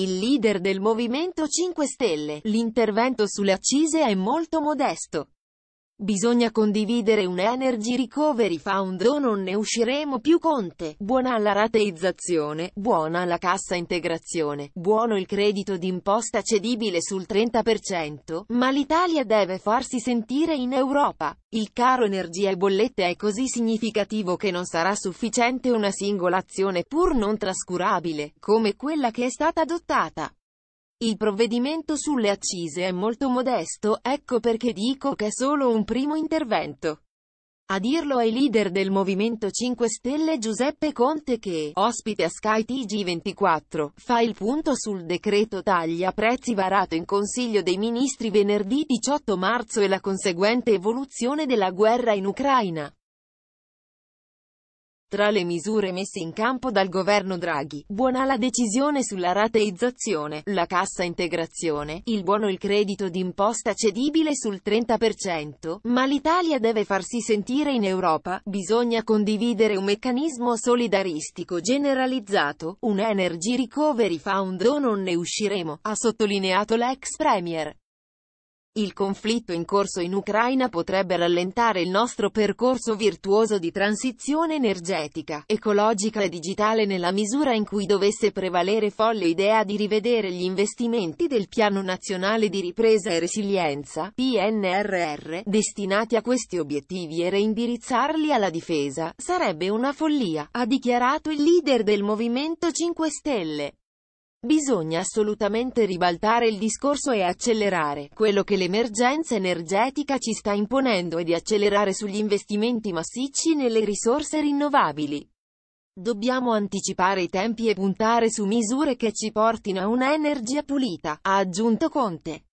il leader del Movimento 5 Stelle, l'intervento sulle accise è molto modesto. Bisogna condividere un Energy Recovery Fund o non ne usciremo più Conte. Buona la rateizzazione, buona la cassa integrazione, buono il credito d'imposta cedibile sul 30%, ma l'Italia deve farsi sentire in Europa. Il caro energia e bollette è così significativo che non sarà sufficiente una singola azione pur non trascurabile, come quella che è stata adottata. Il provvedimento sulle accise è molto modesto, ecco perché dico che è solo un primo intervento. A dirlo è il leader del Movimento 5 Stelle Giuseppe Conte che, ospite a Sky TG24, fa il punto sul decreto taglia prezzi varato in Consiglio dei Ministri venerdì 18 marzo e la conseguente evoluzione della guerra in Ucraina. Tra le misure messe in campo dal governo Draghi, buona la decisione sulla rateizzazione, la cassa integrazione, il buono il credito d'imposta cedibile sul 30%, ma l'Italia deve farsi sentire in Europa, bisogna condividere un meccanismo solidaristico generalizzato, un Energy Recovery Fund o non ne usciremo, ha sottolineato l'ex Premier. Il conflitto in corso in Ucraina potrebbe rallentare il nostro percorso virtuoso di transizione energetica, ecologica e digitale nella misura in cui dovesse prevalere folle idea di rivedere gli investimenti del Piano Nazionale di Ripresa e Resilienza, PNRR, destinati a questi obiettivi e reindirizzarli alla difesa. Sarebbe una follia, ha dichiarato il leader del Movimento 5 Stelle. Bisogna assolutamente ribaltare il discorso e accelerare. Quello che l'emergenza energetica ci sta imponendo è di accelerare sugli investimenti massicci nelle risorse rinnovabili. Dobbiamo anticipare i tempi e puntare su misure che ci portino a un'energia pulita, ha aggiunto Conte.